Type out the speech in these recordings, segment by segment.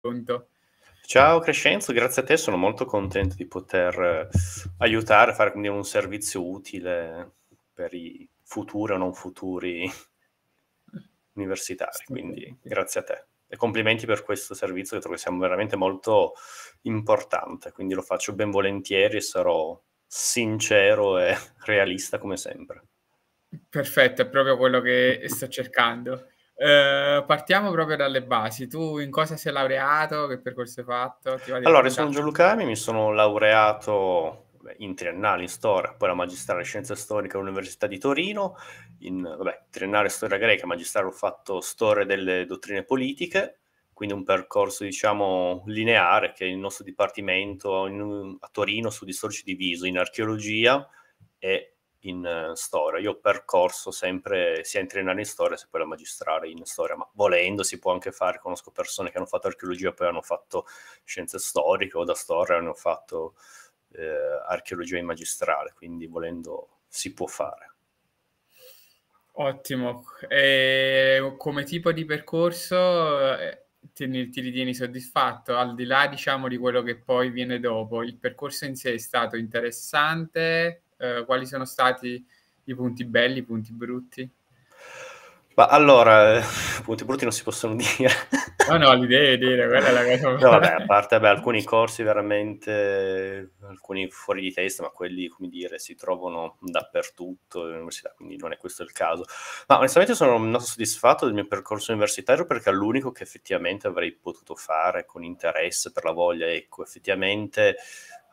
Conto. Ciao Crescenzo, grazie a te, sono molto contento di poter eh, aiutare a fare quindi un servizio utile per i futuri o non futuri universitari, quindi grazie a te. E complimenti per questo servizio che trovo che sia veramente molto importante, quindi lo faccio ben volentieri e sarò sincero e realista come sempre. Perfetto, è proprio quello che sto cercando. Eh, partiamo proprio dalle basi. Tu in cosa sei laureato? Che percorso hai fatto? allora, io sono Gianluca Ami, mi sono laureato in triennale in storia, poi la magistrale in scienze storiche all'Università di Torino, in vabbè, triennale storia greca, magistrale ho fatto storia delle dottrine politiche, quindi un percorso diciamo lineare che il nostro dipartimento in, a Torino su di sorci diviso in archeologia e in eh, storia. Io ho percorso sempre sia in triennale in storia che poi la magistrale in storia, ma volendo si può anche fare, conosco persone che hanno fatto archeologia, poi hanno fatto scienze storiche o da storia hanno fatto eh, archeologia in magistrale, quindi volendo si può fare. Ottimo, e come tipo di percorso eh, ti, ti ritieni soddisfatto al di là diciamo di quello che poi viene dopo? Il percorso in sé è stato interessante? eh, quali sono stati i punti belli, i punti brutti? Ma allora, eh, punti brutti non si possono dire. No, no, l'idea è dire, quella è la cosa. No, vabbè, a parte beh, alcuni corsi veramente, alcuni fuori di testa, ma quelli, come dire, si trovano dappertutto in università, quindi non è questo il caso. Ma onestamente sono non soddisfatto del mio percorso universitario perché è l'unico che effettivamente avrei potuto fare con interesse per la voglia. Ecco, effettivamente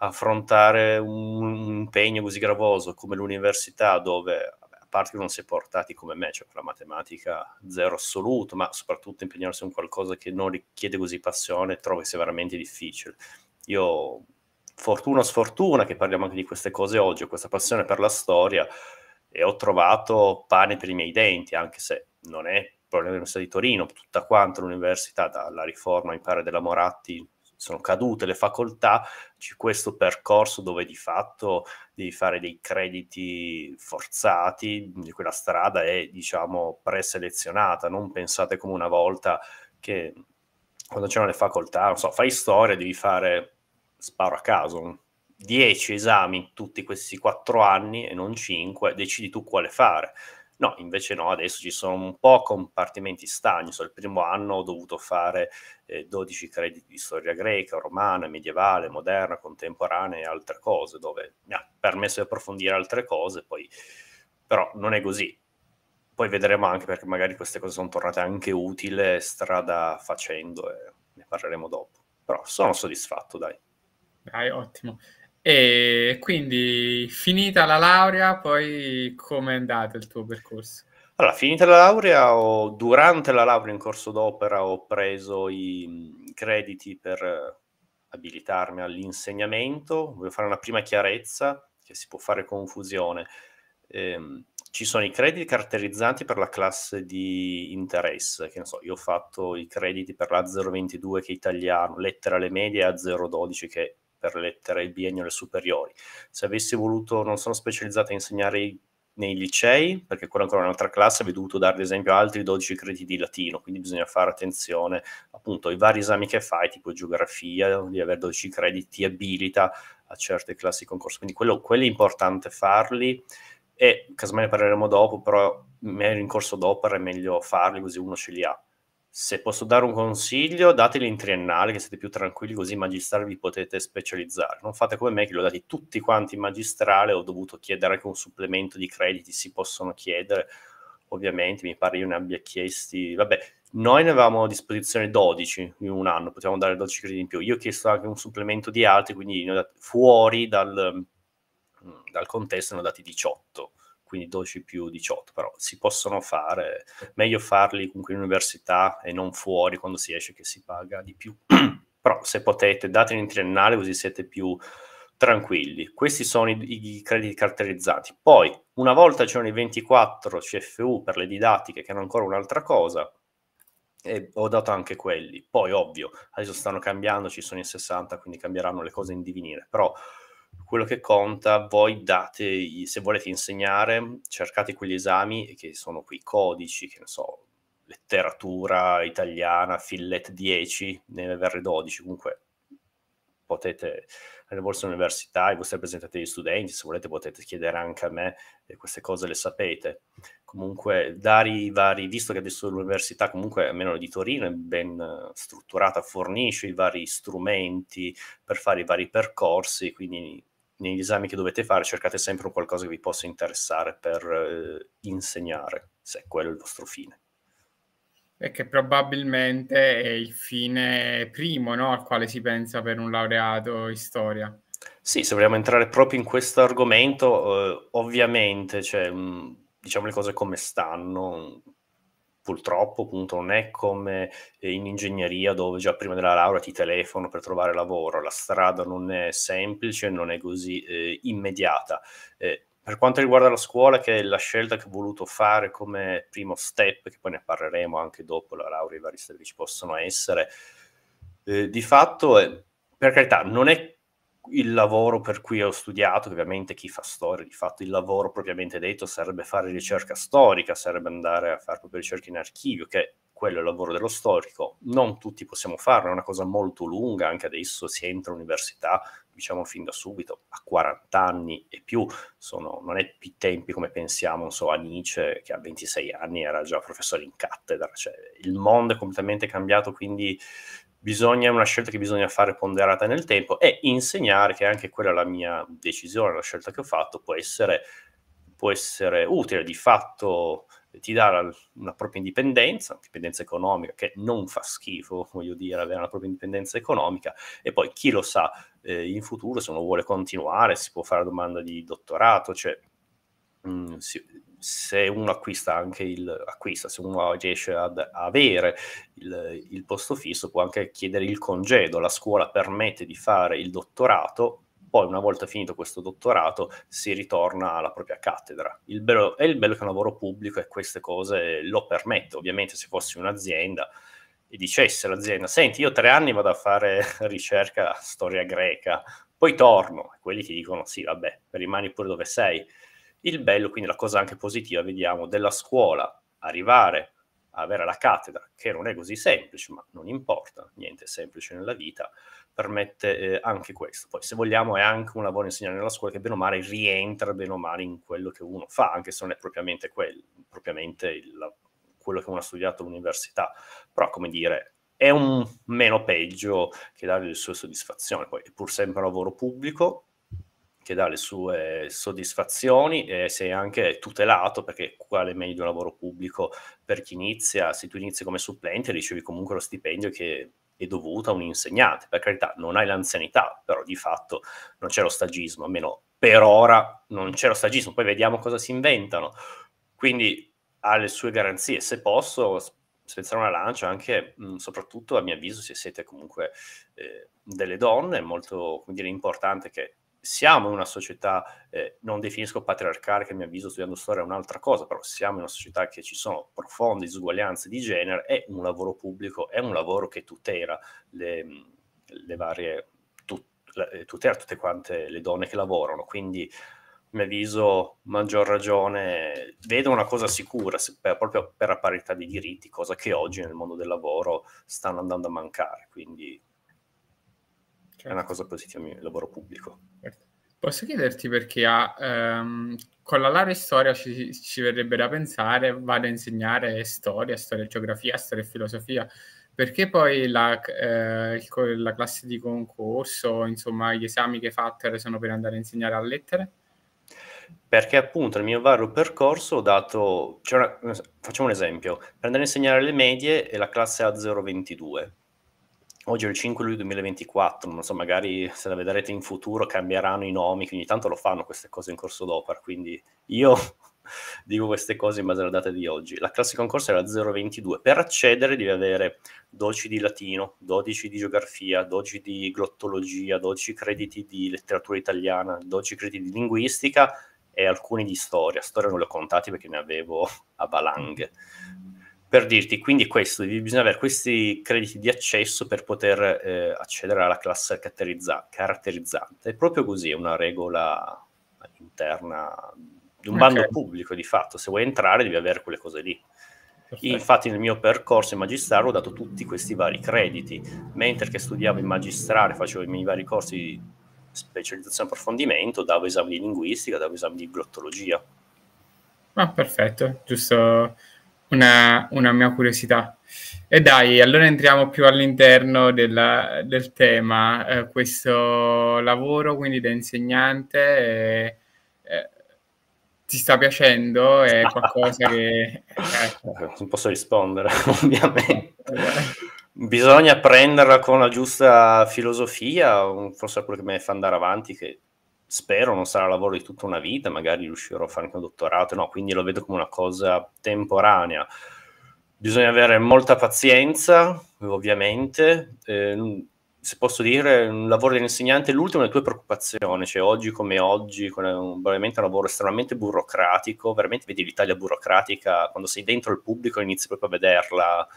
affrontare un, un impegno così gravoso come l'università dove a parte che non si è portati come me, cioè con la matematica zero assoluto, ma soprattutto impegnarsi in qualcosa che non richiede così passione, trovo che sia veramente difficile. Io, fortuna o sfortuna, che parliamo anche di queste cose oggi, ho questa passione per la storia e ho trovato pane per i miei denti, anche se non è problema dell'Università di Torino, tutta quanta l'università, dalla riforma, mi pare, della Moratti sono cadute le facoltà, c'è questo percorso dove di fatto devi fare dei crediti forzati, quella strada è diciamo preselezionata, non pensate come una volta che quando c'erano le facoltà, non so, fai storia, devi fare, sparo a caso, 10 esami tutti questi 4 anni e non 5, decidi tu quale fare No, invece no, adesso ci sono un po' compartimenti stagni. So, il primo anno ho dovuto fare eh, 12 crediti di storia greca, romana, medievale, moderna, contemporanea e altre cose, dove mi ha permesso di approfondire altre cose, poi... però non è così. Poi vedremo anche perché magari queste cose sono tornate anche utili strada facendo e eh, ne parleremo dopo. Però sono soddisfatto, dai. Dai, ottimo. E quindi finita la laurea, poi come è andato il tuo percorso? Allora, finita la laurea, o durante la laurea in corso d'opera ho preso i mm, crediti per eh, abilitarmi all'insegnamento. Voglio fare una prima chiarezza, che si può fare confusione. Eh, ci sono i crediti caratterizzanti per la classe di interesse, che ne so, io ho fatto i crediti per la 022 che è italiano, lettera alle medie a 012 che è per lettere il biennio alle superiori. Se avessi voluto, non sono specializzata a insegnare nei licei, perché quella ancora un'altra classe, avrei dovuto dare ad esempio altri 12 crediti di latino, quindi bisogna fare attenzione appunto ai vari esami che fai, tipo geografia, di avere 12 crediti ti abilita a certe classi di concorso, quindi quello, quello è importante farli e casomai ne parleremo dopo, però in corso d'opera è meglio farli così uno ce li ha se posso dare un consiglio, dateli in triennale, che siete più tranquilli, così in magistrale vi potete specializzare. Non fate come me, che li ho dati tutti quanti in magistrale, ho dovuto chiedere anche un supplemento di crediti, si possono chiedere, ovviamente, mi pare io ne abbia chiesti, vabbè, noi ne avevamo a disposizione 12 in un anno, potevamo dare 12 crediti in più. Io ho chiesto anche un supplemento di altri, quindi fuori dal, mm, dal contesto ne ho dati 18 quindi 12 più 18, però si possono fare, meglio farli comunque in università e non fuori quando si esce che si paga di più. però se potete dateli in triennale così siete più tranquilli. Questi sono i, i crediti caratterizzati. Poi una volta c'erano i 24 CFU per le didattiche che hanno ancora un'altra cosa, e ho dato anche quelli. Poi, ovvio, adesso stanno cambiando, ci sono i 60, quindi cambieranno le cose in divenire, però quello che conta, voi date, se volete insegnare, cercate quegli esami che sono quei codici, che ne so, letteratura italiana, Fillet 10, ne aver 12, comunque potete le vostre università, i vostri rappresentativi studenti, se volete potete chiedere anche a me, eh, queste cose le sapete. Comunque, dare i vari, visto che adesso l'università, comunque almeno di Torino, è ben strutturata, fornisce i vari strumenti per fare i vari percorsi, quindi negli esami che dovete fare cercate sempre un qualcosa che vi possa interessare per eh, insegnare, se quello è il vostro fine e che probabilmente è il fine primo no? al quale si pensa per un laureato in storia. Sì, se vogliamo entrare proprio in questo argomento, eh, ovviamente, cioè, mm, diciamo le cose come stanno, purtroppo appunto non è come in ingegneria dove già prima della laurea ti telefono per trovare lavoro, la strada non è semplice, non è così eh, immediata. Eh, per quanto riguarda la scuola, che è la scelta che ho voluto fare come primo step, che poi ne parleremo anche dopo la laurea, i vari step che ci possono essere, eh, di fatto, eh, per carità, non è il lavoro per cui ho studiato, ovviamente chi fa storia, di fatto il lavoro propriamente detto sarebbe fare ricerca storica, sarebbe andare a fare proprio ricerche in archivio, che quello è il lavoro dello storico. Non tutti possiamo farlo, è una cosa molto lunga, anche adesso si entra all'università, diciamo fin da subito, a 40 anni e più, sono, non è più tempi come pensiamo, non so, a Nietzsche che a 26 anni era già professore in cattedra, cioè il mondo è completamente cambiato, quindi bisogna, è una scelta che bisogna fare ponderata nel tempo e insegnare, che anche quella è la mia decisione, la scelta che ho fatto, può essere, può essere utile di fatto ti dà la, una propria indipendenza, indipendenza economica che non fa schifo, voglio dire, avere una propria indipendenza economica e poi chi lo sa eh, in futuro se uno vuole continuare si può fare domanda di dottorato, cioè mh, mm, si, se uno acquista anche il acquista, se uno riesce ad avere il, il posto fisso può anche chiedere il congedo, la scuola permette di fare il dottorato poi una volta finito questo dottorato si ritorna alla propria cattedra. Il bello, è il bello che un lavoro pubblico e queste cose lo permette, ovviamente se fossi un'azienda e dicesse all'azienda, senti io tre anni vado a fare ricerca storia greca, poi torno, quelli ti dicono sì vabbè rimani pure dove sei. Il bello, quindi la cosa anche positiva, vediamo, della scuola, arrivare avere la cattedra, che non è così semplice, ma non importa, niente è semplice nella vita, permette eh, anche questo. Poi, se vogliamo, è anche un lavoro insegnare nella scuola che bene o male rientra bene o male in quello che uno fa, anche se non è propriamente, quel, propriamente il, quello che uno ha studiato all'università. Però, come dire, è un meno peggio che dare le sue soddisfazioni. Poi è pur sempre un lavoro pubblico che dà le sue soddisfazioni e eh, sei anche tutelato perché quale è meglio un lavoro pubblico per chi inizia? Se tu inizi come supplente ricevi comunque lo stipendio che è dovuta a un insegnante, per carità non hai l'anzianità, però di fatto non c'è lo stagismo, almeno per ora non c'è lo stagismo, poi vediamo cosa si inventano, quindi ha le sue garanzie, se posso spezzare una lancia anche, mh, mm, soprattutto a mio avviso, se siete comunque eh, delle donne, è molto dire, importante che siamo in una società, eh, non definisco patriarcale, che a mio avviso studiando storia è un'altra cosa, però siamo in una società che ci sono profonde disuguaglianze di genere è un lavoro pubblico è un lavoro che tutela le, le varie, tut, eh, tutela tutte quante le donne che lavorano, quindi a mio avviso maggior ragione, vedo una cosa sicura per, proprio per la parità di diritti, cosa che oggi nel mondo del lavoro stanno andando a mancare, quindi certo. è una cosa positiva il lavoro pubblico. Certo. Posso chiederti perché ha, ehm, con la laurea in storia ci, ci, verrebbe da pensare, vado a insegnare storia, storia e geografia, storia e filosofia, perché poi la, eh, il, la, classe di concorso, insomma gli esami che hai fatto sono per andare a insegnare a lettere? Perché appunto nel mio vario percorso ho dato, cioè una, facciamo un esempio, per andare a insegnare le medie è la classe A022, Oggi è il 5 luglio 2024, non so, magari se la vedrete in futuro cambieranno i nomi, che ogni tanto lo fanno queste cose in corso d'opera, quindi io dico queste cose in base alla data di oggi. La classe concorso era 0,22. Per accedere devi avere 12 di latino, 12 di geografia, 12 di glottologia, 12 crediti di letteratura italiana, 12 crediti di linguistica e alcuni di storia. Storia non li ho contati perché ne avevo a valanghe per dirti, quindi questo, bisogna avere questi crediti di accesso per poter eh, accedere alla classe caratterizza- caratterizzante. È proprio così, è una regola interna di un okay. bando pubblico di fatto, se vuoi entrare devi avere quelle cose lì. Perfetto. Infatti nel mio percorso in magistrale ho dato tutti questi vari crediti, mentre che studiavo in magistrale, facevo i miei vari corsi di specializzazione e approfondimento, davo esami di linguistica, davo esami di glottologia. Ah, perfetto, giusto una, una mia curiosità. E dai, allora entriamo più all'interno della, del tema, eh, questo lavoro quindi da insegnante eh, eh, ti sta piacendo? È qualcosa che... Ecco. Eh, non posso rispondere, ovviamente. Bisogna prenderla con la giusta filosofia, forse è quello che mi fa andare avanti, che spero non sarà lavoro di tutta una vita, magari riuscirò a fare anche un dottorato, no, quindi lo vedo come una cosa temporanea. Bisogna avere molta pazienza, ovviamente. Eh, se posso dire, un lavoro di insegnante è l'ultima delle tue preoccupazioni, cioè oggi come oggi, con un, probabilmente un lavoro estremamente burocratico, veramente vedi l'Italia burocratica, quando sei dentro il pubblico inizi proprio a vederla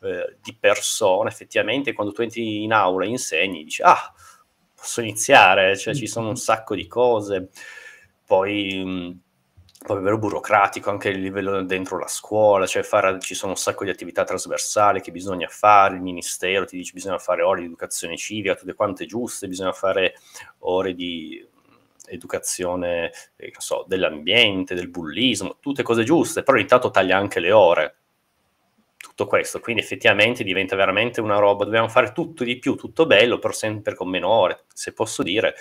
eh, di persona, effettivamente quando tu entri in aula e insegni dici, ah, posso iniziare? Cioè, ci sono mm. un sacco di cose. Poi, mh, mm, poi vero burocratico anche il livello dentro la scuola, cioè fare, ci sono un sacco di attività trasversali che bisogna fare, il ministero ti dice bisogna fare ore di educazione civica, tutte quante giuste, bisogna fare ore di mm, educazione eh, so, dell'ambiente, del bullismo, tutte cose giuste, però ogni tanto taglia anche le ore tutto questo, quindi effettivamente diventa veramente una roba, dobbiamo fare tutto di più, tutto bello, però sempre con meno ore, se posso dire,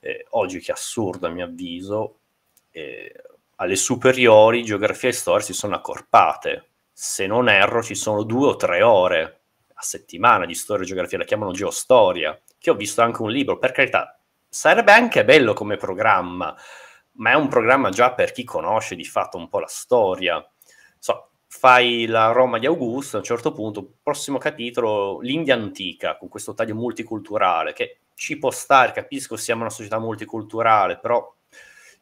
eh, oggi che assurdo a mio avviso, eh, alle superiori geografia e storia si sono accorpate, se non erro ci sono due o tre ore a settimana di storia e geografia, la chiamano geostoria, che ho visto anche un libro, per carità, sarebbe anche bello come programma, ma è un programma già per chi conosce di fatto un po' la storia. So, fai la Roma di Augusto, a un certo punto, prossimo capitolo, l'India antica, con questo taglio multiculturale, che ci può stare, capisco siamo una società multiculturale, però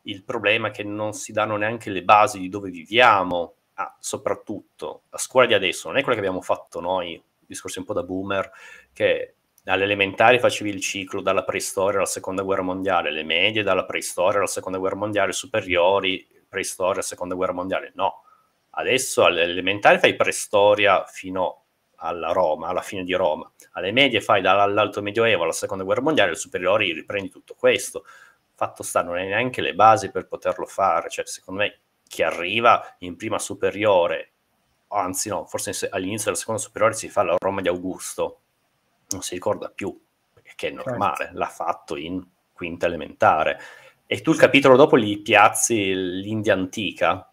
il problema è che non si danno neanche le basi di dove viviamo, ah, soprattutto la scuola di adesso non è quella che abbiamo fatto noi, discorsi un po' da boomer, che elementari facevi il ciclo dalla preistoria alla seconda guerra mondiale, le medie dalla preistoria alla seconda guerra mondiale, superiori, preistoria, seconda guerra mondiale, no Adesso all'elementare fai preistoria fino alla Roma, alla fine di Roma. Alle medie fai dall'alto medioevo alla seconda guerra mondiale, alle superiori riprendi tutto questo. Fatto sta, non hai neanche le basi per poterlo fare. Cioè, secondo me, chi arriva in prima superiore, anzi no, forse all'inizio della seconda superiore si fa la Roma di Augusto, non si ricorda più, che è certo. normale, certo. l'ha fatto in quinta elementare. E tu il capitolo dopo gli piazzi l'India antica,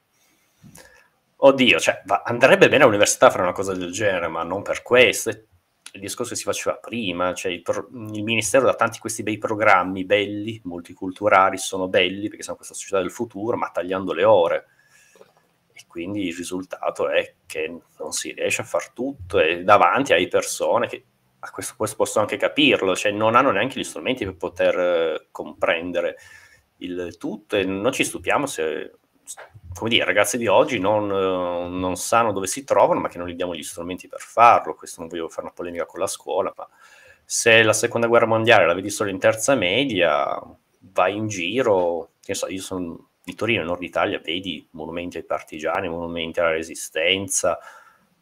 oddio, cioè, va, andrebbe bene all'università fare una cosa del genere, ma non per questo. Il discorso che si faceva prima, cioè il, pro, il Ministero da tanti questi bei programmi belli, multiculturali, sono belli perché siamo questa società del futuro, ma tagliando le ore. E quindi il risultato è che non si riesce a far tutto e davanti hai persone che a questo, questo posso anche capirlo, cioè non hanno neanche gli strumenti per poter eh, comprendere il tutto e non ci stupiamo se come dire, i ragazzi di oggi non, eh, non, sanno dove si trovano, ma che non gli diamo gli strumenti per farlo. Questo non voglio fare una polemica con la scuola, ma se la seconda guerra mondiale la vedi solo in terza media, vai in giro, che so, io sono di Torino, nord Italia, vedi monumenti ai partigiani, monumenti alla resistenza,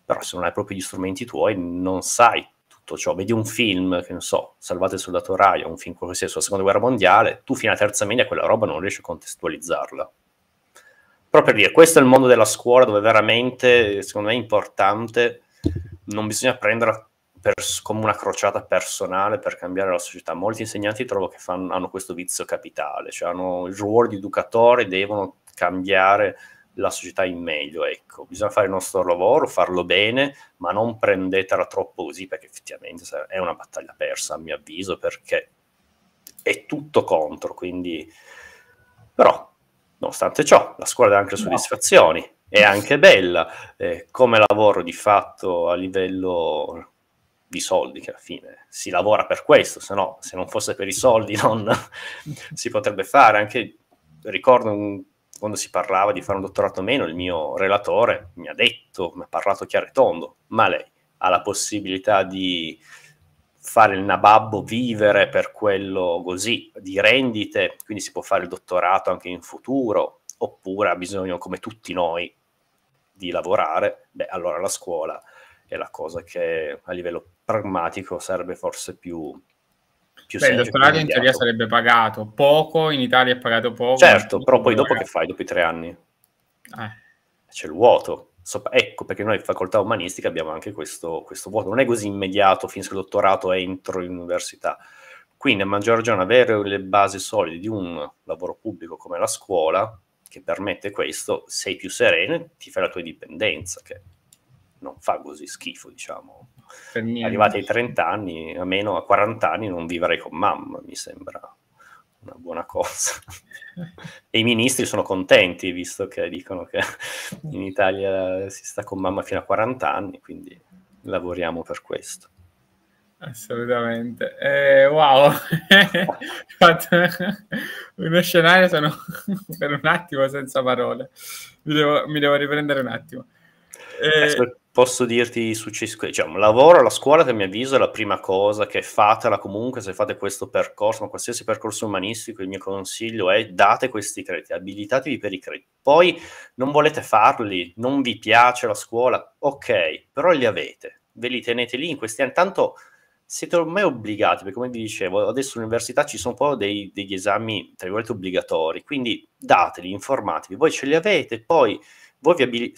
però se non hai proprio gli strumenti tuoi non sai tutto ciò. Vedi un film, che ne so, Salvate il soldato Raya, un film qualsiasi sulla seconda guerra mondiale, tu fino alla terza media quella roba non riesci a contestualizzarla proprio per dire, questo è il mondo della scuola dove veramente, secondo me, è importante, non bisogna prenderla per, come una crociata personale per cambiare la società. Molti insegnanti trovo che fanno, hanno questo vizio capitale, cioè hanno il ruolo di educatore, devono cambiare la società in meglio. Ecco, bisogna fare il nostro lavoro, farlo bene, ma non prendetela troppo così, perché effettivamente è una battaglia persa, a mio avviso, perché è tutto contro. Quindi, però, Nonostante ciò, la scuola dà anche soddisfazioni, no. è anche bella eh, come lavoro di fatto a livello di soldi, che alla fine si lavora per questo, se no, se non fosse per i soldi non si potrebbe fare. Anche ricordo un, quando si parlava di fare un dottorato o meno, il mio relatore mi ha detto, mi ha parlato chiaro e tondo, ma lei ha la possibilità di fare il nababbo, vivere per quello così di rendite, quindi si può fare il dottorato anche in futuro, oppure ha bisogno, come tutti noi, di lavorare, beh, allora la scuola è la cosa che a livello pragmatico sarebbe forse più, più Beh, il dottorato in teoria sarebbe pagato poco, in Italia è pagato poco. Certo, però poi dopo che fai dopo i tre anni? Eh. C'è il vuoto sopra. Ecco perché noi in facoltà umanistica abbiamo anche questo, questo vuoto. Non è così immediato, finisco il dottorato, entro in università. Quindi a maggior ragione avere le basi solide di un lavoro pubblico come la scuola, che permette questo, sei più sereno e ti fai la tua indipendenza, che non fa così schifo, diciamo. Arrivati ai 30 anni, almeno a 40 anni non vivrei con mamma, mi sembra una buona cosa. e i ministri sono contenti, visto che dicono che mm. in Italia si sta con mamma fino a 40 anni, quindi lavoriamo per questo. Assolutamente. Eh, wow, uno scenario sono per un attimo senza parole. Mi devo, mi devo riprendere un attimo. Eh, posso dirti successo, c cioè un lavoro alla scuola che a mio avviso è la prima cosa che fatela comunque se fate questo percorso, ma qualsiasi percorso umanistico, il mio consiglio è date questi crediti, abilitatevi per i crediti. Poi non volete farli, non vi piace la scuola, ok, però li avete, ve li tenete lì in questi anni, tanto siete ormai obbligati, perché come vi dicevo, adesso all'università ci sono poi dei, degli esami, tra virgolette, obbligatori, quindi dateli, informatevi, voi ce li avete, poi voi vi abili-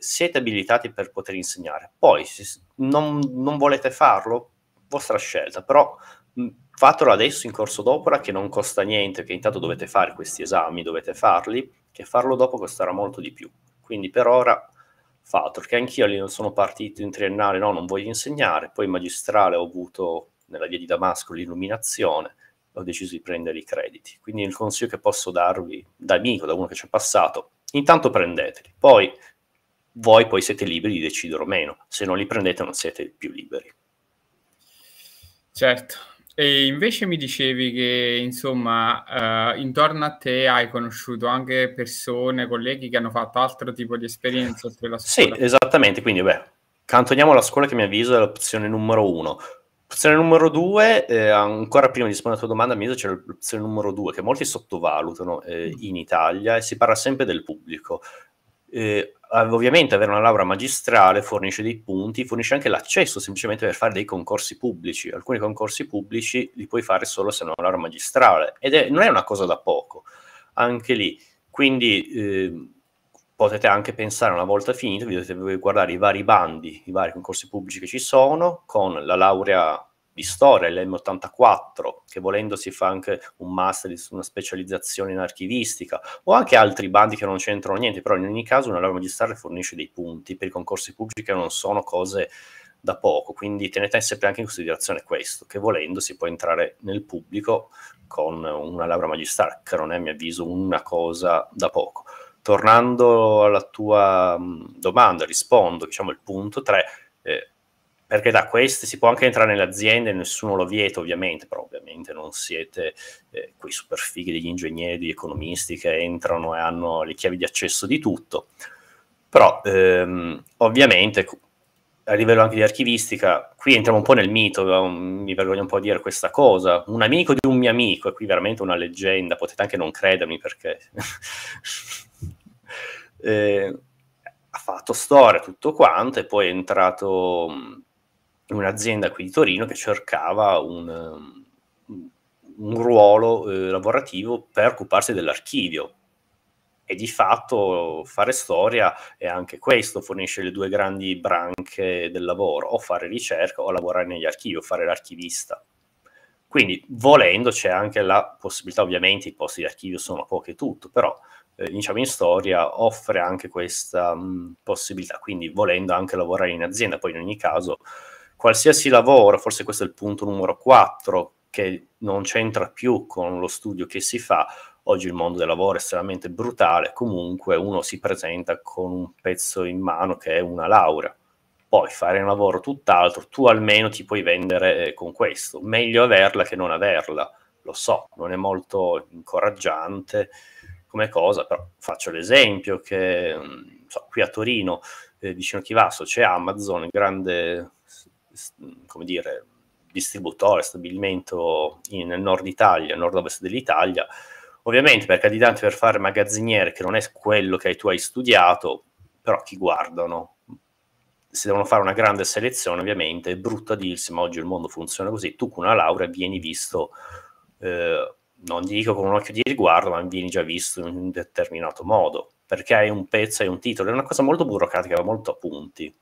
siete abilitati per poter insegnare. Poi, se non, non volete farlo, vostra scelta, però mh, fatelo adesso in corso d'opera che non costa niente, che intanto dovete fare questi esami, dovete farli, che farlo dopo costerà molto di più. Quindi per ora fatelo, che anch'io lì non sono partito in triennale, no, non voglio insegnare, poi in magistrale ho avuto nella via di Damasco l'illuminazione, ho deciso di prendere i crediti. Quindi il consiglio che posso darvi da amico, da uno che ci è passato, Intanto prendeteli, poi voi poi siete liberi di decidere o meno, se non li prendete non siete più liberi. Certo, e invece mi dicevi che insomma eh, intorno a te hai conosciuto anche persone, colleghi che hanno fatto altro tipo di esperienza Sì, esattamente, quindi beh, cantoniamo la scuola che mi avviso è l'opzione numero uno. Opzione numero due, eh, ancora prima di rispondere alla tua domanda, Miso, c'è l'opzione numero due che molti sottovalutano eh, mm. in Italia e si parla sempre del pubblico. Eh, ovviamente avere una laurea magistrale fornisce dei punti, fornisce anche l'accesso semplicemente per fare dei concorsi pubblici. Alcuni concorsi pubblici li puoi fare solo se non hai una laurea magistrale ed è, non è una cosa da poco, anche lì. Quindi ehm, potete anche pensare una volta finito, vi dovete guardare i vari bandi, i vari concorsi pubblici che ci sono, con la laurea di storia, l'M84, che volendo si fa anche un master su una specializzazione in archivistica, o anche altri bandi che non c'entrano niente, però in ogni caso una laurea magistrale fornisce dei punti per i concorsi pubblici che non sono cose da poco, quindi tenete sempre anche in considerazione questo, che volendo si può entrare nel pubblico con una laurea magistrale, che non è a mio avviso una cosa da poco tornando alla tua mm, domanda, rispondo, diciamo il punto 3, eh, perché da queste si può anche entrare nelle aziende, nessuno lo vieta ovviamente, però ovviamente non siete eh, quei superfighi degli ingegneri, degli economisti che entrano e hanno le chiavi di accesso di tutto, però ehm, ovviamente a livello anche di archivistica, qui entriamo un po' nel mito, eh, mi vergogno un po' a dire questa cosa, un amico di un mio amico, e qui veramente una leggenda, potete anche non credermi perché eh, ha fatto storia tutto quanto e poi è entrato mm, in un'azienda qui di Torino che cercava un, mm, un ruolo eh, lavorativo per occuparsi dell'archivio. E di fatto fare storia è anche questo, fornisce le due grandi branche del lavoro, o fare ricerca o lavorare negli archivi, o fare l'archivista. Quindi volendo c'è anche la possibilità, ovviamente i posti di archivio sono pochi e tutto, però eh, diciamo in storia offre anche questa mh, possibilità, quindi volendo anche lavorare in azienda, poi in ogni caso qualsiasi lavoro, forse questo è il punto numero 4 che non c'entra più con lo studio che si fa, oggi il mondo del lavoro è estremamente brutale, comunque uno si presenta con un pezzo in mano che è una laurea. Poi fare un lavoro tutt'altro, tu almeno ti puoi vendere eh, con questo. Meglio averla che non averla, lo so, non è molto incoraggiante, come cosa, però faccio l'esempio che mm, so, qui a Torino, eh, vicino a Chivasso, c'è Amazon, grande, come dire, distributore, stabilimento in, nel nord Italia, nord-ovest dell'Italia. Ovviamente per candidanti per fare magazziniere, che non è quello che tu hai studiato, però chi guardano? Se devono fare una grande selezione, ovviamente è brutto dirsi, ma oggi il mondo funziona così. Tu con una laurea vieni visto eh, non dico con un occhio di riguardo, ma vieni già visto in un determinato modo, perché hai un pezzo e un titolo, è una cosa molto burocratica, molto appunti,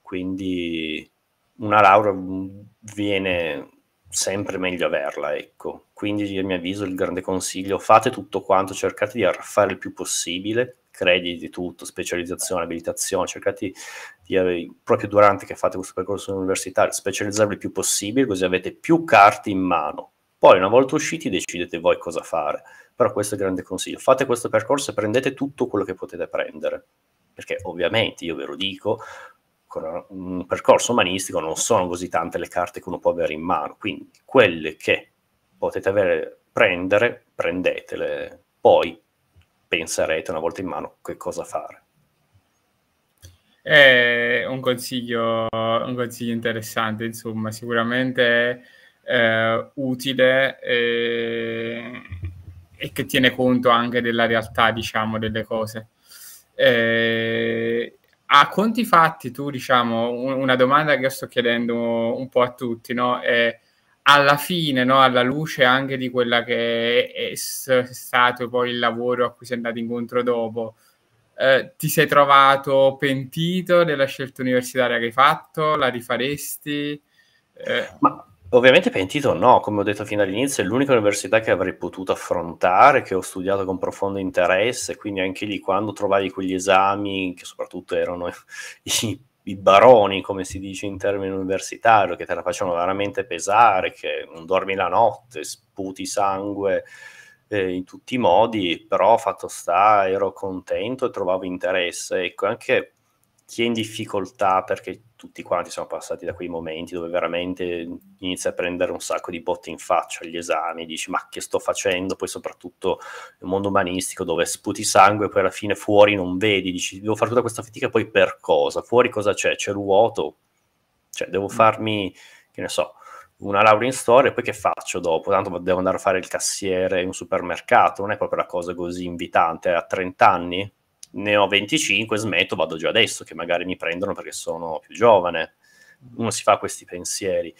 Quindi una laurea mm, viene sempre meglio averla, ecco. Quindi a mio avviso il grande consiglio, fate tutto quanto, cercate di fare il più possibile, crediti di tutto, specializzazione, abilitazione, cercate di, avere, proprio durante che fate questo percorso universitario, specializzarvi il più possibile, così avete più carte in mano poi una volta usciti decidete voi cosa fare, però questo è il grande consiglio. Fate questo percorso e prendete tutto quello che potete prendere, perché ovviamente, io ve lo dico, con un percorso umanistico non sono così tante le carte che uno può avere in mano, quindi quelle che potete avere, prendere, prendetele, poi penserete una volta in mano che cosa fare. È un consiglio, un consiglio interessante, insomma, sicuramente eh, utile e, eh, e, che tiene conto anche della realtà, diciamo, delle cose. Eh, a conti fatti, tu, diciamo, un, una domanda che io sto chiedendo un po' a tutti, no? È, alla fine, no? alla luce anche di quella che è, è stato poi il lavoro a cui sei andato incontro dopo, eh, ti sei trovato pentito della scelta universitaria che hai fatto? La rifaresti? Eh. Ma Ovviamente pentito no, come ho detto fino all'inizio, è l'unica università che avrei potuto affrontare, che ho studiato con profondo interesse, quindi anche lì quando trovavi quegli esami, che soprattutto erano i, i baroni, come si dice in termini universitari, che te la facevano veramente pesare, che non dormi la notte, sputi sangue eh, in tutti i modi, però fatto sta, ero contento e trovavo interesse. Ecco, anche chi è in difficoltà, perché tutti quanti siamo passati da quei momenti dove veramente inizia a prendere un sacco di botte in faccia agli esami, dici ma che sto facendo? Poi soprattutto nel mondo umanistico dove sputi sangue e poi alla fine fuori non vedi, dici devo fare tutta questa fatica poi per cosa? Fuori cosa c'è? C'è il vuoto? Cioè devo mm. farmi, che ne so, una laurea in storia e poi che faccio dopo? Tanto devo andare a fare il cassiere in un supermercato, non è proprio la cosa così invitante, eh, a 30 anni ne ho 25, smetto, vado già adesso, che magari mi prendono perché sono più giovane. Uno si fa questi pensieri.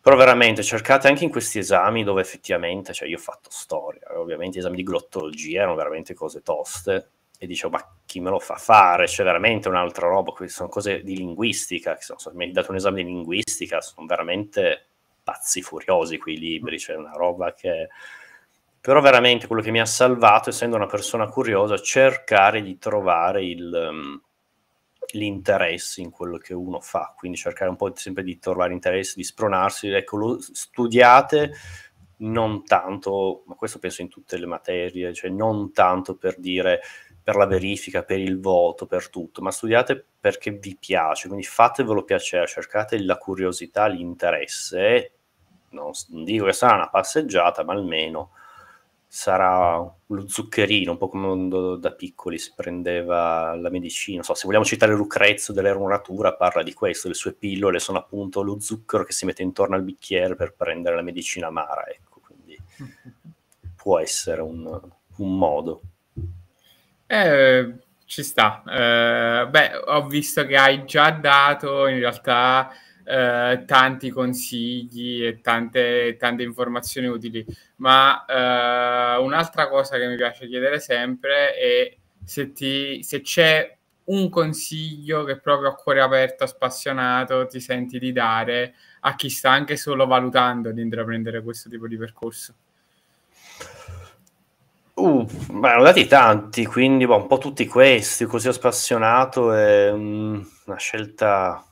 Però veramente cercate anche in questi esami dove effettivamente, cioè io ho fatto storia, eh, ovviamente gli esami di glottologia erano veramente cose toste e dicevo ma chi me lo fa fare? C'è veramente un'altra roba, queste sono cose di linguistica, sono, mi hai dato un esame di linguistica, sono veramente pazzi furiosi quei libri, c'è cioè una roba che però veramente quello che mi ha salvato, essendo una persona curiosa, cercare di trovare il, um, l'interesse in quello che uno fa, quindi cercare un po' sempre di trovare interesse, di spronarsi, ecco, lo, studiate non tanto, ma questo penso in tutte le materie, cioè non tanto per dire per la verifica, per il voto, per tutto, ma studiate perché vi piace, quindi fatevelo piacere, cercate la curiosità, l'interesse, non, non dico che sarà una passeggiata, ma almeno sarà lo zuccherino, un po' come quando da piccoli si prendeva la medicina. Non So, se vogliamo citare Lucrezio dell'Eronatura, parla di questo, le sue pillole sono appunto lo zucchero che si mette intorno al bicchiere per prendere la medicina amara. Ecco, quindi può essere un, un modo. Eh, ci sta. Eh, beh, ho visto che hai già dato in realtà eh, tanti consigli e tante, tante informazioni utili, ma eh, un'altra cosa che mi piace chiedere sempre è se, ti, se c'è un consiglio che proprio a cuore aperto, spassionato, ti senti di dare a chi sta anche solo valutando di intraprendere questo tipo di percorso. Uh, beh, hanno dati tanti, quindi boh, un po' tutti questi, così ho spassionato, è um, mm, una scelta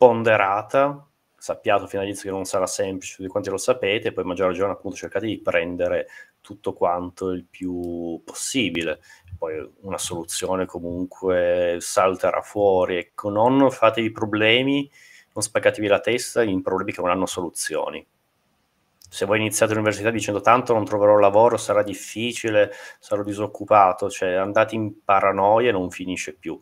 ponderata, sappiate fino all'inizio che non sarà semplice, tutti quanti lo sapete, poi maggior ragione appunto cercate di prendere tutto quanto il più possibile. Poi una soluzione comunque salterà fuori, ecco, non fatevi problemi, non spaccatevi la testa in problemi che non hanno soluzioni. Se voi iniziate l'università dicendo tanto non troverò lavoro, sarà difficile, sarò disoccupato, cioè andate in paranoia e non finisce più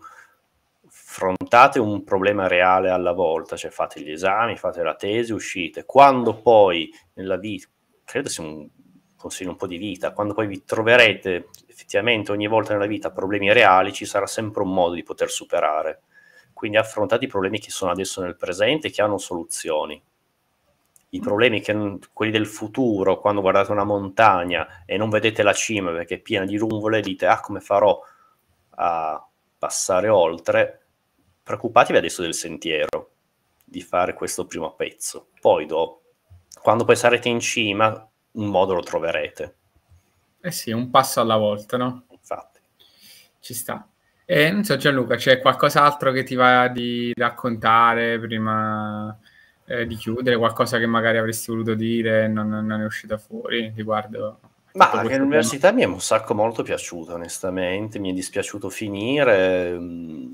affrontate un problema reale alla volta, cioè fate gli esami, fate la tesi, uscite. Quando poi nella vita, credo sia un consiglio un po' di vita, quando poi vi troverete effettivamente ogni volta nella vita problemi reali, ci sarà sempre un modo di poter superare. Quindi affrontate i problemi che sono adesso nel presente e che hanno soluzioni. I problemi che quelli del futuro, quando guardate una montagna e non vedete la cima perché è piena di nuvole, dite ah come farò a passare oltre, preoccupatevi adesso del sentiero, di fare questo primo pezzo. Poi, dopo, quando poi sarete in cima, un modo lo troverete. Eh sì, un passo alla volta, no? Infatti. Ci sta. E non so Gianluca, c'è qualcos'altro che ti va di raccontare prima eh, di chiudere? Qualcosa che magari avresti voluto dire e non, non è uscita fuori riguardo ma anche l'università mi è un sacco molto piaciuta, onestamente. Mi è dispiaciuto finire. Mm,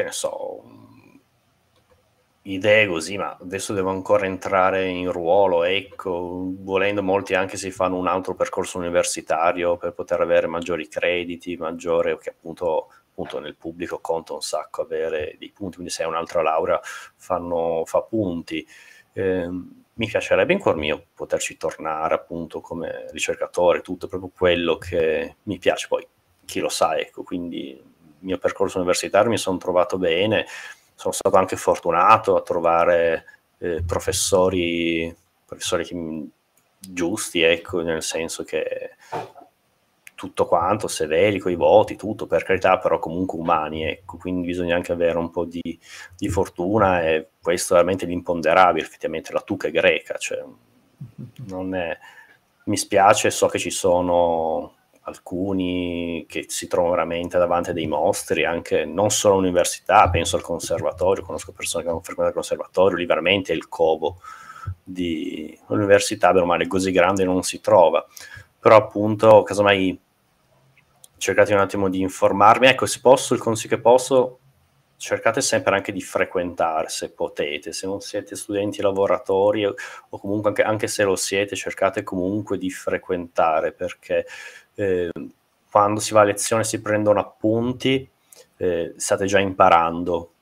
che ne so, idee così, ma adesso devo ancora entrare in ruolo, ecco, volendo molti anche si fanno un altro percorso universitario per poter avere maggiori crediti, maggiore, che appunto, appunto nel pubblico conta un sacco avere dei punti, quindi se hai un'altra laurea fanno, fa punti. Eh, mi piacerebbe in cuor mio poterci tornare appunto come ricercatore, tutto proprio quello che mi piace, poi chi lo sa, ecco, quindi mio percorso universitario mi sono trovato bene, sono stato anche fortunato a trovare eh, professori, professori che, giusti, ecco, nel senso che tutto quanto, severi, con i voti, tutto, per carità, però comunque umani, ecco, quindi bisogna anche avere un po' di, di fortuna e questo è veramente l'imponderabile, effettivamente la tuca è greca, cioè mm-hmm. non è... Mi spiace, so che ci sono alcuni che si trovano veramente davanti a dei mostri, anche non solo all'università, penso al conservatorio, conosco persone che hanno frequentato il conservatorio, lì veramente è il covo di un'università, per male, così grande non si trova. Però appunto, casomai cercate un attimo di informarmi, ecco, se posso, il consiglio che posso cercate sempre anche di frequentare se potete, se non siete studenti lavoratori o comunque anche, anche se lo siete, cercate comunque di frequentare perché eh, quando si va a lezione si prendono appunti, eh, state già imparando,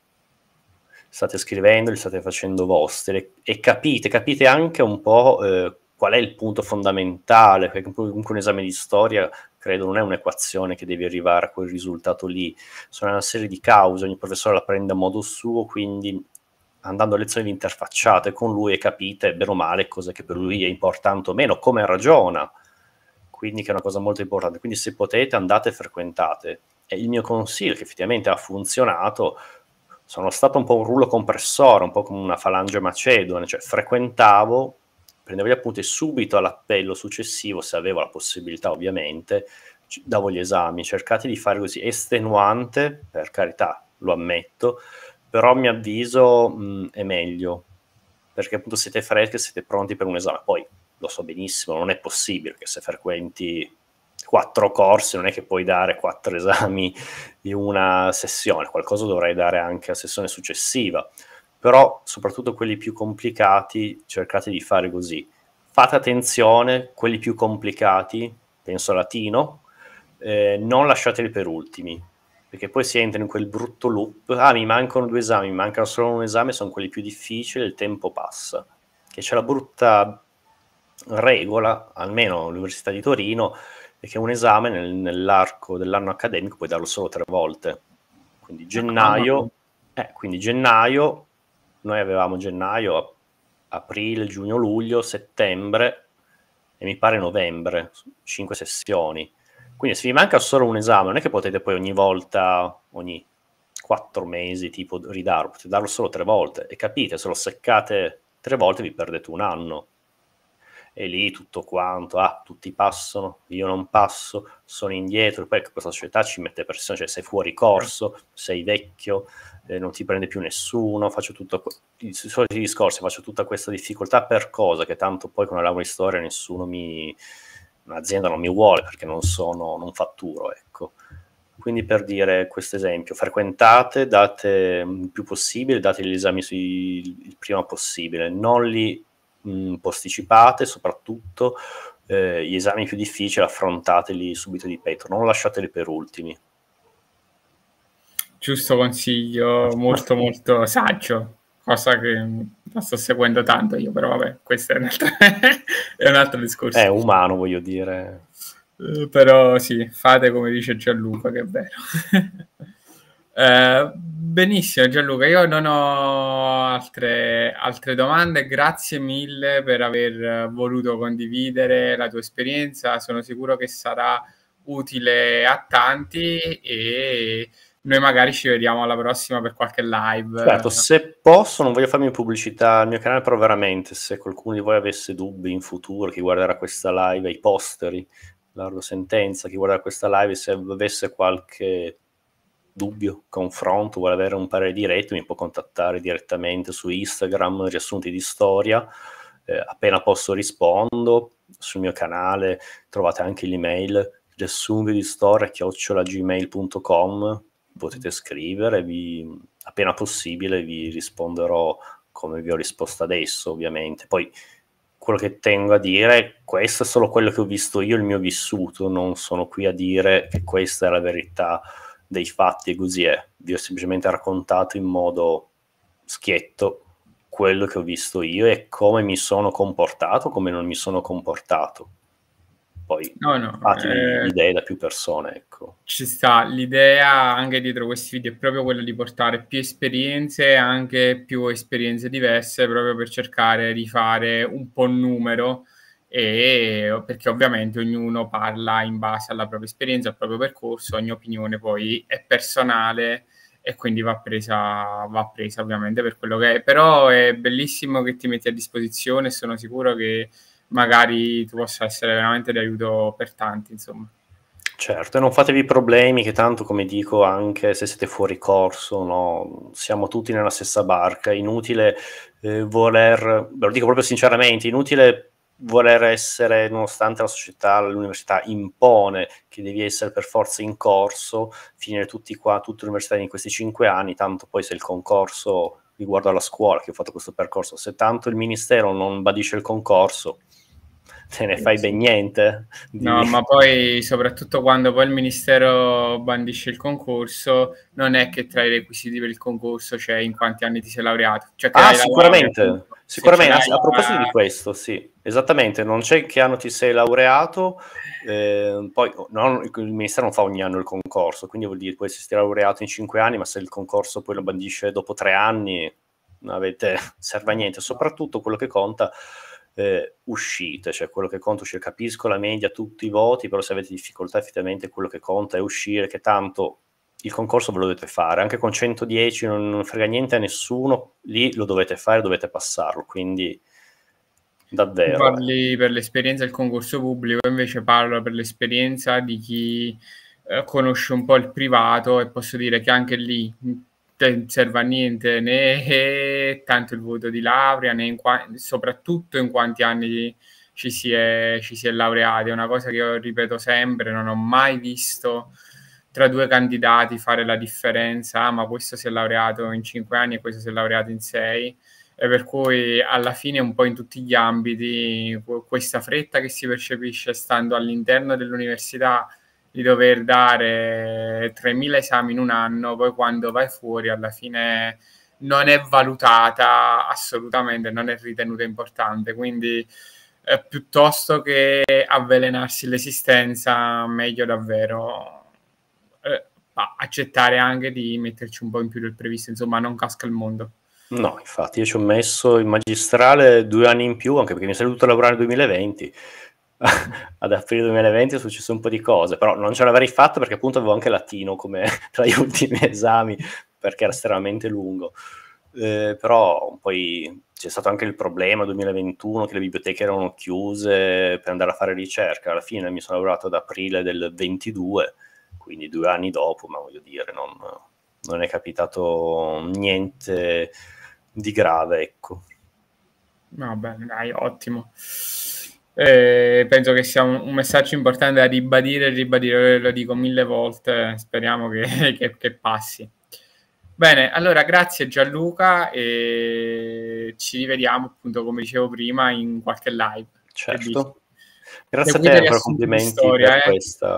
state scrivendoli, state facendo vostri e capite, capite anche un po' eh, qual è il punto fondamentale, perché comunque un esame di storia credo non è un'equazione che devi arrivare a quel risultato lì, sono una serie di cause, ogni professore la prende a modo suo, quindi andando a lezioni vi interfacciate con lui e capite bene o male cosa che per lui è importante o meno, come ragiona, quindi che è una cosa molto importante, quindi se potete andate e frequentate. E il mio consiglio, che effettivamente ha funzionato, sono stato un po' un rullo compressore, un po' come una falange macedone, cioè frequentavo prendevo gli appunti e subito all'appello successivo, se avevo la possibilità ovviamente, davo gli esami. Cercate di fare così, estenuante, per carità, lo ammetto, però a mio avviso mh, è meglio, perché appunto siete freschi, siete pronti per un esame. Poi lo so benissimo, non è possibile che se frequenti quattro corsi, non è che puoi dare quattro esami in una sessione, qualcosa dovrai dare anche a sessione successiva però soprattutto quelli più complicati cercate di fare così. Fate attenzione, quelli più complicati, penso latino, eh, non lasciateli per ultimi, perché poi si entra in quel brutto loop, ah mi mancano due esami, mi manca solo un esame, sono quelli più difficili, il tempo passa, che c'è la brutta regola, almeno all'Università di Torino, è che un esame nel, nell'arco dell'anno accademico puoi darlo solo tre volte, quindi gennaio, eh, quindi gennaio noi avevamo gennaio, aprile, giugno, luglio, settembre e mi pare novembre, cinque sessioni. Quindi se vi manca solo un esame, non è che potete poi ogni volta, ogni quattro mesi, tipo ridarlo, potete darlo solo tre volte e capite, se lo seccate tre volte vi perdete un anno e lì tutto quanto, ah, tutti passano, io non passo, sono indietro, poi questa società ci mette pressione, cioè sei fuori corso, sei vecchio, eh, non ti prende più nessuno, faccio tutto, i soliti discorsi, faccio tutta questa difficoltà per cosa, che tanto poi con la laurea in storia nessuno mi, un'azienda non mi vuole perché non sono, non fatturo, ecco. Quindi per dire questo esempio, frequentate, date il più possibile, date gli esami sui, il prima possibile, non li mh, mm, posticipate soprattutto eh, gli esami più difficili, affrontateli subito di petto, non lasciateli per ultimi. Giusto consiglio, molto molto saggio, cosa che non sto seguendo tanto io, però vabbè, questo è un altro, è un altro discorso. È umano, voglio dire. Uh, però sì, fate come dice Gianluca, che è vero. Eh, benissimo Gianluca, io non ho altre, altre, domande, grazie mille per aver voluto condividere la tua esperienza, sono sicuro che sarà utile a tanti e noi magari ci vediamo alla prossima per qualche live. Certo, se posso, non voglio farmi pubblicità al mio canale, però veramente se qualcuno di voi avesse dubbi in futuro, chi guarderà questa live, i posteri, la loro sentenza, chi guarderà questa live, se avesse qualche dubbio, confronto, vuole avere un parere diretto, mi può contattare direttamente su Instagram, riassunti di storia, eh, appena posso rispondo, sul mio canale trovate anche l'email riassunti di storia chiocciolagmail.com, potete scrivere, vi, appena possibile vi risponderò come vi ho risposto adesso ovviamente, poi quello che tengo a dire, questo è solo quello che ho visto io, il mio vissuto, non sono qui a dire che questa è la verità dei fatti e così è. Vi ho semplicemente raccontato in modo schietto quello che ho visto io e come mi sono comportato, come non mi sono comportato. Poi no, no, eh, idee da più persone, ecco. Ci sta, l'idea anche dietro questi video è proprio quella di portare più esperienze, anche più esperienze diverse, proprio per cercare di fare un po' numero e perché ovviamente ognuno parla in base alla propria esperienza, al proprio percorso, ogni opinione poi è personale e quindi va presa, va presa ovviamente per quello che è. Però è bellissimo che ti metti a disposizione, sono sicuro che magari tu possa essere veramente di aiuto per tanti, insomma. Certo, e non fatevi problemi che tanto, come dico, anche se siete fuori corso, no? siamo tutti nella stessa barca, inutile eh, voler, ve lo dico proprio sinceramente, inutile voler essere, nonostante la società, l'università impone che devi essere per forza in corso, finire tutti qua, tutta l'università in questi cinque anni, tanto poi se il concorso riguardo alla scuola che ho fatto questo percorso, se tanto il ministero non badisce il concorso, te ne eh, fai ben niente. Di... No, ma poi soprattutto quando poi il Ministero bandisce il concorso, non è che tra i requisiti per il concorso c'è cioè in quanti anni ti sei laureato. Cioè, ah, sicuramente, laurea, sicuramente, a, proposito una... di questo, sì, esattamente, non c'è in che anno ti sei laureato, eh, poi oh, no, il Ministero non fa ogni anno il concorso, quindi vuol dire che puoi essere laureato in cinque anni, ma se il concorso poi lo bandisce dopo tre anni, non avete, serve a niente, soprattutto quello che conta eh, uscite, cioè quello che conta è uscire. Capisco la media, tutti i voti, però se avete difficoltà effettivamente quello che conta è uscire, che tanto il concorso ve lo dovete fare, anche con 110 non, non frega niente a nessuno, lì lo dovete fare, dovete passarlo, quindi davvero. parli eh. per l'esperienza del concorso pubblico, invece parlo per l'esperienza di chi eh, conosce un po' il privato e posso dire che anche lì serve a niente né eh, tanto il voto di laurea, né in qua- soprattutto in quanti anni ci si, è, ci si è laureati. È una cosa che io ripeto sempre, non ho mai visto tra due candidati fare la differenza, ah, ma questo si è laureato in 5 anni e questo si è laureato in 6, e per cui alla fine un po' in tutti gli ambiti questa fretta che si percepisce stando all'interno dell'università di dover dare 3.000 esami in un anno, poi quando vai fuori alla fine non è valutata assolutamente, non è ritenuta importante, quindi eh, piuttosto che avvelenarsi l'esistenza, meglio davvero eh, accettare anche di metterci un po' in più del previsto, insomma non casca il mondo. No, infatti io ci ho messo il magistrale due anni in più, anche perché mi sono dovuto lavorare nel 2020, ad aprile 2020 è successo un po' di cose, però non ce l'avrei fatto perché appunto avevo anche latino come tra gli ultimi esami, perché era estremamente lungo. Eh, però poi c'è stato anche il problema 2021 che le biblioteche erano chiuse per andare a fare ricerca. Alla fine mi sono lavorato ad aprile del 22, quindi due anni dopo, ma voglio dire, non, non è capitato niente di grave, ecco. Vabbè, dai, ottimo. Eh, penso che sia un, un, messaggio importante da ribadire e ribadire, lo dico mille volte, speriamo che, che, che passi. Bene, allora grazie Gianluca e ci rivediamo appunto come dicevo prima in qualche live. Certo. Grazie a te per complimenti storia, per eh. questa